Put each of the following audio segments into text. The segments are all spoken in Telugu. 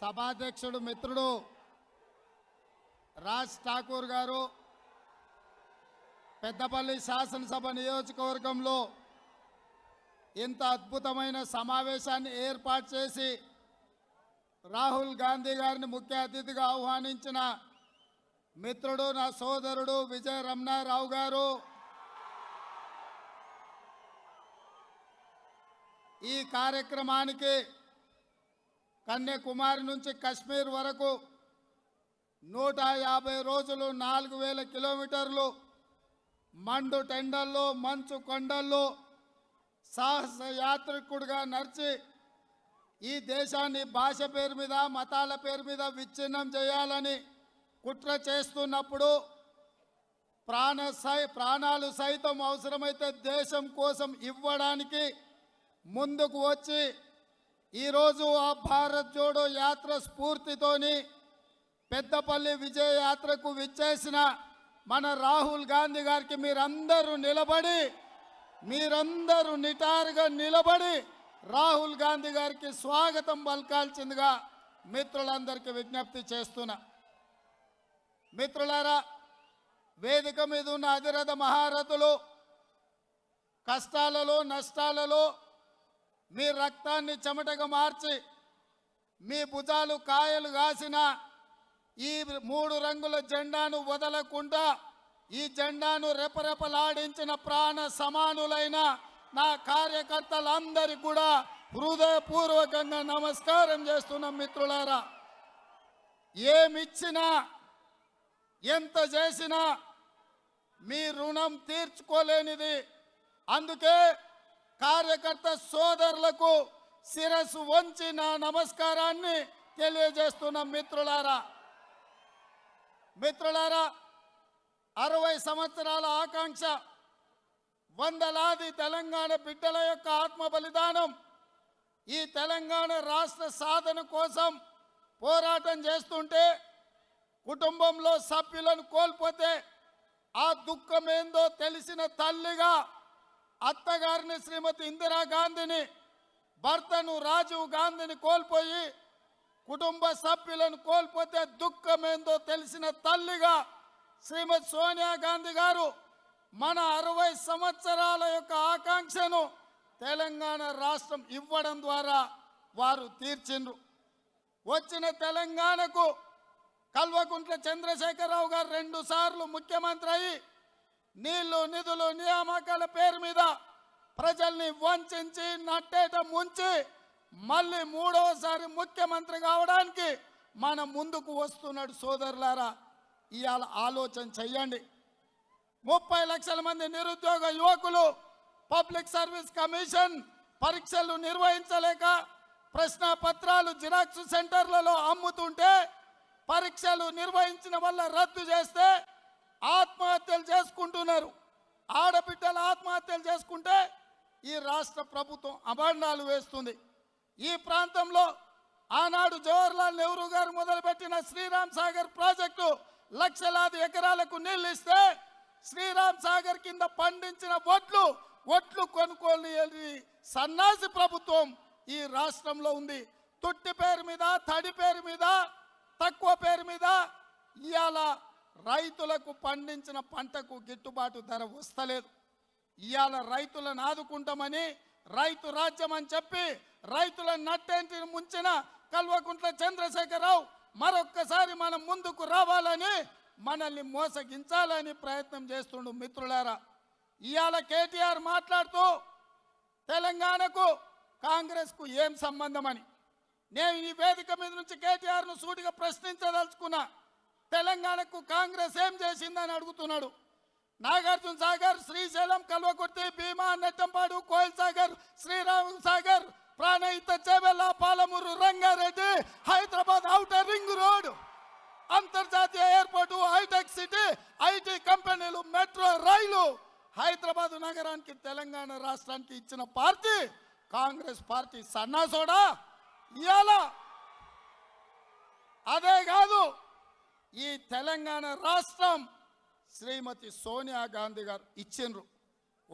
సభాధ్యక్షుడు మిత్రుడు రాజ్ ఠాకూర్ గారు పెద్దపల్లి శాసనసభ నియోజకవర్గంలో ఇంత అద్భుతమైన సమావేశాన్ని ఏర్పాటు చేసి రాహుల్ గాంధీ గారిని ముఖ్య అతిథిగా ఆహ్వానించిన మిత్రుడు నా సోదరుడు విజయ రమణారావు గారు ఈ కార్యక్రమానికి కన్యాకుమారి నుంచి కశ్మీర్ వరకు నూట యాభై రోజులు నాలుగు వేల కిలోమీటర్లు మండు టెండల్లో మంచు కొండల్లో సాహస యాత్రికుడిగా నడిచి ఈ దేశాన్ని భాష పేరు మీద మతాల పేరు మీద విచ్ఛిన్నం చేయాలని కుట్ర చేస్తున్నప్పుడు ప్రాణ సై ప్రాణాలు సైతం అవసరమైతే దేశం కోసం ఇవ్వడానికి ముందుకు వచ్చి ఈరోజు ఆ భారత్ జోడో యాత్ర స్ఫూర్తితోని పెద్దపల్లి విజయ యాత్రకు విచ్చేసిన మన రాహుల్ గాంధీ గారికి మీరందరూ నిలబడి మీరందరూ నిటారుగా నిలబడి రాహుల్ గాంధీ గారికి స్వాగతం పలకాల్సిందిగా మిత్రులందరికీ విజ్ఞప్తి చేస్తున్నా మిత్రులారా వేదిక మీద ఉన్న అధిరథ మహారథులు కష్టాలలో నష్టాలలో మీ రక్తాన్ని చెమటగా మార్చి మీ భుజాలు కాయలు కాసిన ఈ మూడు రంగుల జెండాను వదలకుండా ఈ జెండాను రెపరెపలాడించిన ప్రాణ సమానులైన నా కార్యకర్తలందరికీ కూడా హృదయపూర్వకంగా నమస్కారం చేస్తున్నాం మిత్రులారా ఏమిచ్చినా ఎంత చేసినా మీ రుణం తీర్చుకోలేనిది అందుకే కార్యకర్త సోదరులకు శిరస్సు వంచి నా నమస్కారాన్ని తెలియజేస్తున్న మిత్రులారా మిత్రులారా అరవై సంవత్సరాల ఆకాంక్ష వందలాది తెలంగాణ బిడ్డల యొక్క ఆత్మ బలిదానం ఈ తెలంగాణ రాష్ట్ర సాధన కోసం పోరాటం చేస్తుంటే కుటుంబంలో సభ్యులను కోల్పోతే ఆ దుఃఖం ఏందో తెలిసిన తల్లిగా అత్తగారిని శ్రీమతి ఇందిరాగాంధీని భర్తను రాజీవ్ గాంధీని కోల్పోయి కుటుంబ సభ్యులను కోల్పోతే దుఃఖమేందో తెలిసిన తల్లిగా శ్రీమతి సోనియా గాంధీ గారు మన అరవై సంవత్సరాల యొక్క ఆకాంక్షను తెలంగాణ రాష్ట్రం ఇవ్వడం ద్వారా వారు తీర్చిండ్రు వచ్చిన తెలంగాణకు కల్వకుంట్ల చంద్రశేఖరరావు గారు రెండుసార్లు ముఖ్యమంత్రి అయ్యి నీళ్లు నిధులు నియామకాల పేరు మీద ప్రజల్ని వంచి నట్టేట ముంచి మళ్ళీ మూడవసారి ముఖ్యమంత్రి కావడానికి మన ముందుకు వస్తున్నాడు సోదరులారా ఇవాళ ఆలోచన చెయ్యండి ముప్పై లక్షల మంది నిరుద్యోగ యువకులు పబ్లిక్ సర్వీస్ కమిషన్ పరీక్షలు నిర్వహించలేక ప్రశ్న పత్రాలు జిరాక్స్ సెంటర్లలో అమ్ముతుంటే పరీక్షలు నిర్వహించిన వల్ల రద్దు చేస్తే ఆత్మహత్యలు రాష్ట్ర ప్రభుత్వం అభండాలు వేస్తుంది ఈ ప్రాంతంలో ఆనాడు జవహర్లాల్ నెహ్రూ గారు మొదలుపెట్టిన శ్రీరామ్ సాగర్ ప్రాజెక్టు లక్షలాది ఎకరాలకు నీళ్ళు ఇస్తే శ్రీరామ్ సాగర్ కింద పండించిన వడ్లు ఒడ్లు కొనుక్కొని సన్నాసి ప్రభుత్వం ఈ రాష్ట్రంలో ఉంది తుట్టి పేరు మీద తడి పేరు మీద తక్కువ పేరు మీద ఇవాళ రైతులకు పండించిన పంటకు గిట్టుబాటు ధర వస్తలేదు ఇవాళ రైతులను ఆదుకుంటామని రైతు రాజ్యం అని చెప్పి రైతుల నట్టేంటి ముంచిన కల్వకుంట్ల చంద్రశేఖరరావు మరొక్కసారి మనం ముందుకు రావాలని మనల్ని మోసగించాలని ప్రయత్నం చేస్తుండు మిత్రులారా ఇవాళ కేటీఆర్ మాట్లాడుతూ తెలంగాణకు కాంగ్రెస్కు ఏం సంబంధం అని నేను ఈ వేదిక మీద నుంచి కేటీఆర్ను సూటిగా ప్రశ్నించదలుచుకున్నా తెలంగాణకు కాంగ్రెస్ ఏం చేసిందని అడుగుతున్నాడు Nagarjuna Sagar Srisailam Kalwakurthy Bhima Nettempadu Koil Sagar Sriram Sagar Pranahita Chevella Palamuru Rangareddy Hyderabad outer ring road అంతర్జాతీయ ఎయిర్పోర్టు హైటెక్ సిటీ ఐటీ కంపెనీలు మెట్రో రైలు హైదరాబాద్ నగరానికి తెలంగాణ రాష్ట్రానికి ఇచ్చిన పార్టీ కాంగ్రెస్ పార్టీ సన్నాసోడా ఇవాళ అదే కాదు ఈ తెలంగాణ రాష్ట్రం శ్రీమతి సోనియా గాంధీ గారు ఇచ్చిండ్రు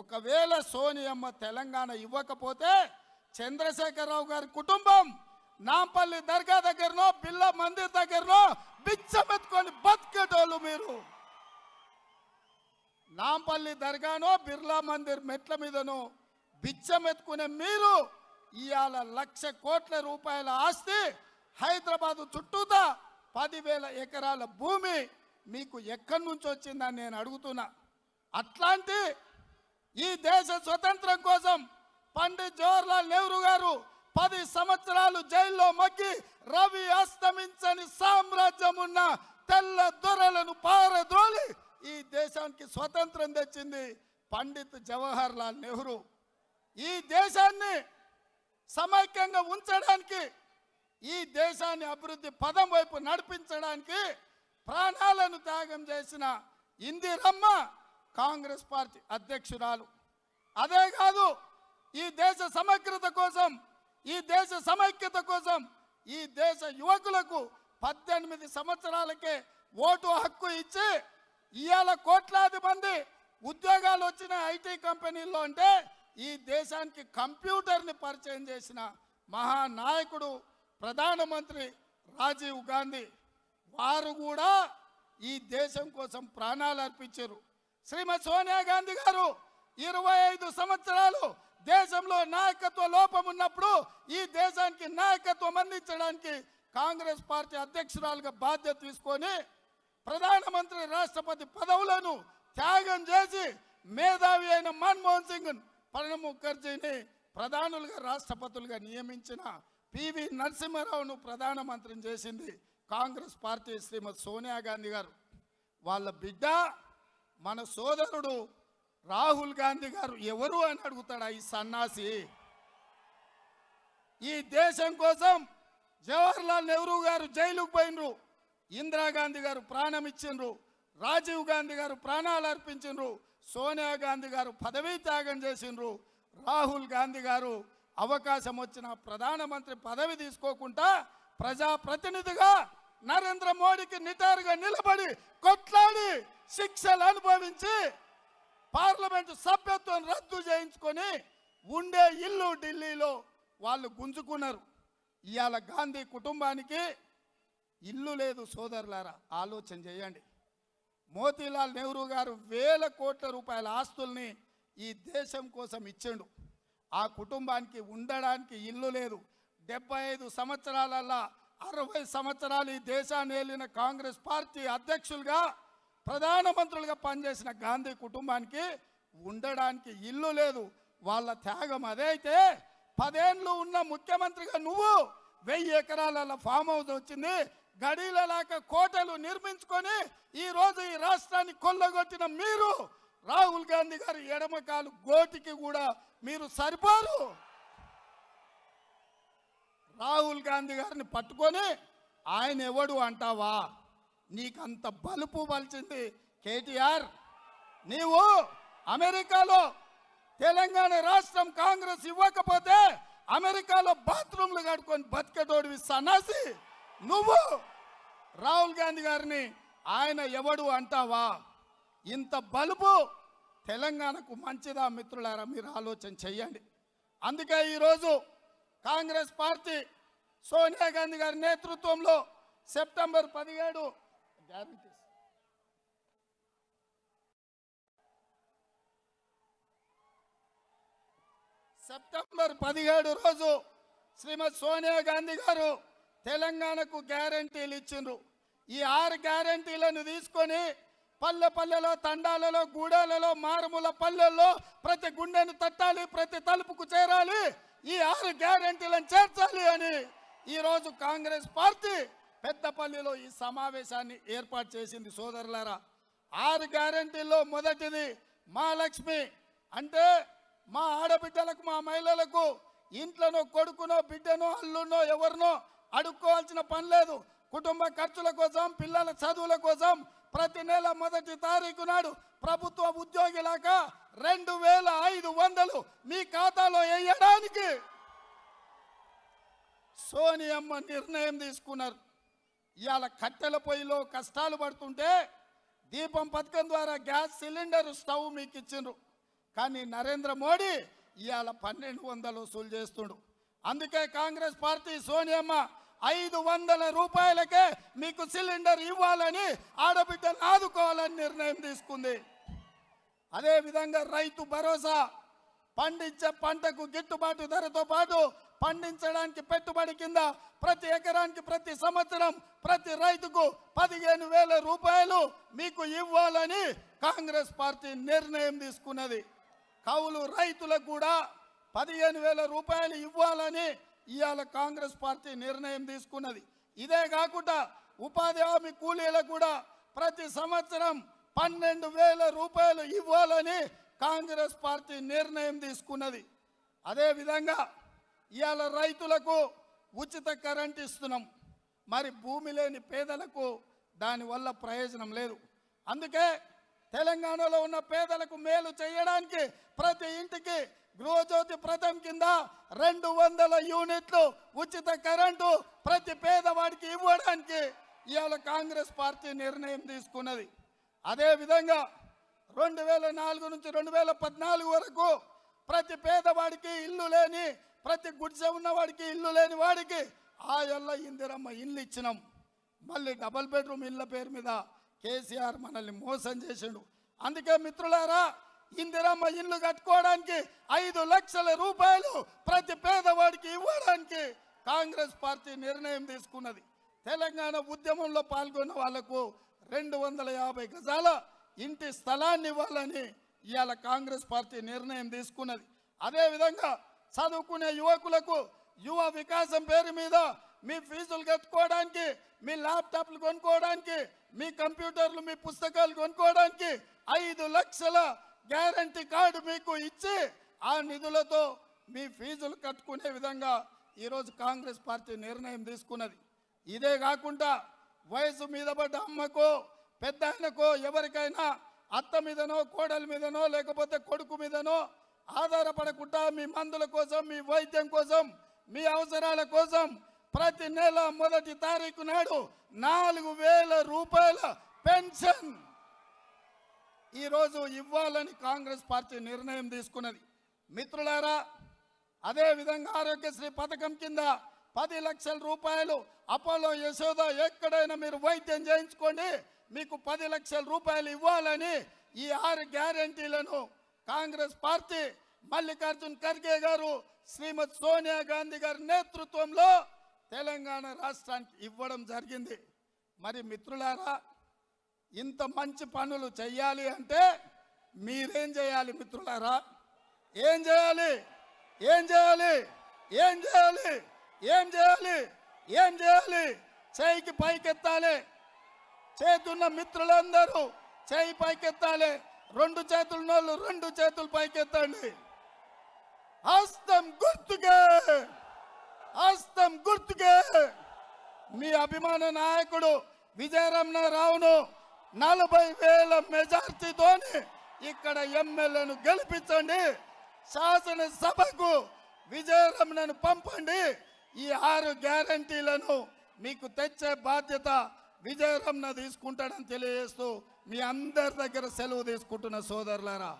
ఒకవేళ సోనియమ్మ తెలంగాణ ఇవ్వకపోతే చంద్రశేఖరరావు గారి కుటుంబం నాంపల్లి దర్గా దగ్గరనో పిల్ల మందిర్ దగ్గరనో బిచ్చమెత్తుకొని బతికేటోళ్ళు మీరు నాంపల్లి దర్గానో బిర్లా మందిర్ మెట్ల మీదనో బిచ్చమెత్తుకునే మీరు ఇవాళ లక్ష కోట్ల రూపాయల ఆస్తి హైదరాబాదు చుట్టూతా పదివేల ఎకరాల భూమి మీకు ఎక్కడి నుంచి వచ్చిందని నేను అడుగుతున్నా అట్లాంటి ఈ దేశ స్వతంత్రం కోసం పండిత్ జవహర్లాల్ నెహ్రూ గారు పది సంవత్సరాలు జైల్లో మగ్గి రవి అస్తమించని సామ్రాజ్యం ఉన్న తెల్ల దొరలను పారద్రోలి ఈ దేశానికి స్వతంత్రం తెచ్చింది పండిత్ జవహర్ లాల్ నెహ్రూ ఈ దేశాన్ని సమైక్యంగా ఉంచడానికి ఈ దేశాన్ని అభివృద్ధి పదం వైపు నడిపించడానికి ప్రాణాలను త్యాగం చేసిన ఇందిరమ్మ కాంగ్రెస్ పార్టీ అధ్యక్షురాలు అదే కాదు ఈ దేశ సమగ్రత కోసం ఈ దేశ సమైక్యత కోసం ఈ దేశ యువకులకు పద్దెనిమిది సంవత్సరాలకే ఓటు హక్కు ఇచ్చి ఇవాళ కోట్లాది మంది ఉద్యోగాలు వచ్చిన ఐటీ కంపెనీల్లో అంటే ఈ దేశానికి కంప్యూటర్ని పరిచయం చేసిన మహానాయకుడు ప్రధానమంత్రి రాజీవ్ గాంధీ వారు కూడా ఈ దేశం కోసం ప్రాణాలు అర్పించారు శ్రీమతి సోనియా గాంధీ గారు ఇరవై ఐదు సంవత్సరాలు దేశంలో నాయకత్వ లోపం ఉన్నప్పుడు ఈ దేశానికి నాయకత్వం అందించడానికి కాంగ్రెస్ పార్టీ అధ్యక్షురాలుగా బాధ్యత తీసుకొని ప్రధానమంత్రి రాష్ట్రపతి పదవులను త్యాగం చేసి మేధావి అయిన మన్మోహన్ సింగ్ ప్రణబ్ ముఖర్జీని ప్రధానులుగా రాష్ట్రపతులుగా నియమించిన పివి నరసింహారావును ప్రధానమంత్రిని చేసింది కాంగ్రెస్ పార్టీ శ్రీమతి సోనియా గాంధీ గారు వాళ్ళ బిడ్డ మన సోదరుడు రాహుల్ గాంధీ గారు ఎవరు అని అడుగుతాడు ఈ సన్నాసి ఈ దేశం కోసం జవహర్లాల్ నెహ్రూ గారు జైలుకు పోయినరు ఇందిరాగాంధీ గారు ప్రాణం ఇచ్చిండ్రు రాజీవ్ గాంధీ గారు ప్రాణాలు అర్పించిండ్రు సోనియా గాంధీ గారు పదవీ త్యాగం చేసిండ్రు రాహుల్ గాంధీ గారు అవకాశం వచ్చిన ప్రధానమంత్రి పదవి తీసుకోకుండా ప్రజాప్రతినిధిగా నరేంద్ర మోడీకి నిటారుగా నిలబడి కొట్లాడి శిక్షలు అనుభవించి పార్లమెంటు సభ్యత్వం రద్దు చేయించుకొని ఉండే ఇల్లు ఢిల్లీలో వాళ్ళు గుంజుకున్నారు ఇవాళ గాంధీ కుటుంబానికి ఇల్లు లేదు సోదరులారా ఆలోచన చేయండి మోతీలాల్ నెహ్రూ గారు వేల కోట్ల రూపాయల ఆస్తుల్ని ఈ దేశం కోసం ఇచ్చిండు ఆ కుటుంబానికి ఉండడానికి ఇల్లు లేదు డెబ్బై ఐదు సంవత్సరాలల్లా అరవై సంవత్సరాలు ఈ దేశాన్ని వెళ్ళిన కాంగ్రెస్ పార్టీ అధ్యక్షులుగా ప్రధానమంత్రులుగా పనిచేసిన గాంధీ కుటుంబానికి ఉండడానికి ఇల్లు లేదు వాళ్ళ త్యాగం అదే అయితే పదేళ్ళు ఉన్న ముఖ్యమంత్రిగా నువ్వు వెయ్యి ఎకరాల ఫామ్ హౌస్ వచ్చింది గడీలలాక కోటలు నిర్మించుకొని ఈరోజు ఈ రాష్ట్రాన్ని కొల్లగొట్టిన మీరు రాహుల్ గాంధీ గారి ఎడమకాలు గోటికి కూడా మీరు సరిపోరు రాహుల్ గాంధీ గారిని పట్టుకొని ఆయన ఎవడు అంటావా నీకంత బలుపు పలిచింది కేటీఆర్ నీవు అమెరికాలో తెలంగాణ రాష్ట్రం కాంగ్రెస్ ఇవ్వకపోతే అమెరికాలో బాత్రూమ్లు కట్టుకొని బతికేటోడివి సన్నాసి నువ్వు రాహుల్ గాంధీ గారిని ఆయన ఎవడు అంటావా ఇంత బలుపు తెలంగాణకు మంచిదా మిత్రులారా మీరు ఆలోచన చెయ్యండి అందుకే ఈరోజు కాంగ్రెస్ పార్టీ సోనియా గాంధీ గారి నేతృత్వంలో సెప్టెంబర్ పదిహేడు గ్యారంటీ సెప్టెంబర్ పదిహేడు రోజు శ్రీమతి సోనియా గాంధీ గారు తెలంగాణకు గ్యారంటీలు ఇచ్చిండ్రు ఈ ఆరు గ్యారంటీలను తీసుకొని పల్లె పల్లెలో తండాలలో గూడాలలో మారుమూల పల్లెల్లో ప్రతి గుండెను తట్టాలి ప్రతి తలుపుకు చేరాలి ఈ ఆరు గ్యారంటీలను చేర్చాలి అని ఈరోజు కాంగ్రెస్ పార్టీ పెద్దపల్లిలో ఈ సమావేశాన్ని ఏర్పాటు చేసింది సోదరులారా ఆరు గ్యారంటీల్లో మొదటిది మహాలక్ష్మి అంటే మా ఆడబిడ్డలకు మా మహిళలకు ఇంట్లోనో కొడుకునో బిడ్డనో అల్లునో ఎవరినో అడుక్కోవాల్సిన పని లేదు కుటుంబ ఖర్చుల కోసం పిల్లల చదువుల కోసం ప్రతి నెల మొదటి తారీఖు నాడు ప్రభుత్వ ఉద్యోగిలాక రెండు వేల ఐదు వందలు మీ ఖాతాలో వేయడానికి సోనియమ్మ నిర్ణయం తీసుకున్నారు ఇవాళ కట్టెల పొయ్యిలో కష్టాలు పడుతుంటే దీపం పథకం ద్వారా గ్యాస్ సిలిండర్ స్టవ్ మీకు ఇచ్చిండ్రు కానీ నరేంద్ర మోడీ ఇవాళ పన్నెండు వందలు వసూలు చేస్తుండు అందుకే కాంగ్రెస్ పార్టీ సోనియమ్మ ఐదు వందల రూపాయలకే మీకు సిలిండర్ ఇవ్వాలని ఆడబిడ్డను ఆదుకోవాలని నిర్ణయం తీసుకుంది అదేవిధంగా రైతు భరోసా పండించే పంటకు గిట్టుబాటు ధరతో పాటు పండించడానికి పెట్టుబడి కింద ప్రతి ఎకరానికి ప్రతి సంవత్సరం ప్రతి రైతుకు పదిహేను వేల రూపాయలు మీకు ఇవ్వాలని కాంగ్రెస్ పార్టీ నిర్ణయం తీసుకున్నది కౌలు రైతులకు కూడా పదిహేను వేల రూపాయలు ఇవ్వాలని ఇవాళ కాంగ్రెస్ పార్టీ నిర్ణయం తీసుకున్నది ఇదే కాకుండా ఉపాధి హామీ కూలీలకు కూడా ప్రతి సంవత్సరం పన్నెండు వేల రూపాయలు ఇవ్వాలని కాంగ్రెస్ పార్టీ నిర్ణయం తీసుకున్నది అదేవిధంగా ఇవాళ రైతులకు ఉచిత కరెంట్ ఇస్తున్నాం మరి భూమి లేని పేదలకు దానివల్ల ప్రయోజనం లేదు అందుకే తెలంగాణలో ఉన్న పేదలకు మేలు చేయడానికి ప్రతి ఇంటికి గృహజ్యోతి ప్రథం కింద రెండు వందల యూనిట్లు ఉచిత కరెంటు ప్రతి పేదవాడికి ఇవ్వడానికి ఇవాళ కాంగ్రెస్ పార్టీ నిర్ణయం తీసుకున్నది అదేవిధంగా రెండు వేల నాలుగు నుంచి రెండు వేల పద్నాలుగు వరకు ప్రతి పేదవాడికి ఇల్లు లేని ప్రతి గుడిసె ఉన్నవాడికి ఇల్లు లేని వాడికి ఆ ఇళ్ళ ఇందిరమ్మ ఇల్లు ఇచ్చినాం మళ్ళీ డబల్ బెడ్రూమ్ ఇళ్ళ పేరు మీద కేసీఆర్ మనల్ని మోసం చేసిండు అందుకే మిత్రులారా ఇందిరమ్మ ఇల్లు కట్టుకోవడానికి ఐదు లక్షల రూపాయలు ప్రతి పేదవాడికి ఇవ్వడానికి కాంగ్రెస్ పార్టీ నిర్ణయం తీసుకున్నది తెలంగాణ ఉద్యమంలో పాల్గొన్న వాళ్లకు రెండు వందల యాభై గజాల ఇంటి స్థలాన్ని ఇవ్వాలని ఇవాళ కాంగ్రెస్ పార్టీ నిర్ణయం తీసుకున్నది అదేవిధంగా చదువుకునే యువకులకు యువ వికాసం పేరు మీద మీ ఫీజులు కట్టుకోవడానికి మీ ల్యాప్టాప్లు కొనుక్కోవడానికి మీ కంప్యూటర్లు మీ పుస్తకాలు కొనుక్కోవడానికి ఐదు లక్షల గ్యారంటీ కార్డు మీకు ఇచ్చి ఆ నిధులతో మీ ఫీజులు కట్టుకునే విధంగా ఈరోజు కాంగ్రెస్ పార్టీ నిర్ణయం తీసుకున్నది ఇదే కాకుండా వయసు మీద పడ్డ అమ్మకో పెద్ద ఆయనకో ఎవరికైనా అత్త మీదనో కోడల మీదనో లేకపోతే కొడుకు మీదనో ఆధారపడకుండా మీ మందుల కోసం మీ వైద్యం కోసం మీ అవసరాల కోసం ప్రతి నెల మొదటి తారీఖు నాడు నాలుగు వేల రూపాయల పెన్షన్ ఈరోజు ఇవ్వాలని కాంగ్రెస్ పార్టీ నిర్ణయం తీసుకున్నది మిత్రులారా అదేవిధంగా ఆరోగ్యశ్రీ పథకం కింద పది లక్షల రూపాయలు అపోలో యశోద ఎక్కడైనా మీరు వైద్యం చేయించుకోండి మీకు పది లక్షల రూపాయలు ఇవ్వాలని ఈ ఆరు గ్యారంటీలను కాంగ్రెస్ పార్టీ మల్లికార్జున్ ఖర్గే గారు శ్రీమతి సోనియా గాంధీ గారి నేతృత్వంలో తెలంగాణ రాష్ట్రానికి ఇవ్వడం జరిగింది మరి మిత్రులారా ఇంత మంచి పనులు చేయాలి అంటే మీరేం చేయాలి మిత్రులారా ఏం చేయాలి ఏం చేయాలి ఏం చేయాలి ఏం చేయాలి ఏం చేయాలి చేయికి పైకెత్తాలి చేతున్న మిత్రులందరూ చేయి పైకెత్తాలి రెండు చేతుల నోళ్ళు రెండు చేతులు పైకెత్తండి హస్తం గుర్తుగా హస్తం గుర్తుకే మీ అభిమాన నాయకుడు రావును నలభై వేల మెజార్టీతోని ఇక్కడ ఎమ్మెల్యేను గెలిపించండి శాసనసభకు విజయరమణను పంపండి ఈ ఆరు గ్యారంటీలను మీకు తెచ్చే బాధ్యత విజయరమణ తీసుకుంటాడని తెలియజేస్తూ మీ అందరి దగ్గర సెలవు తీసుకుంటున్న సోదరులారా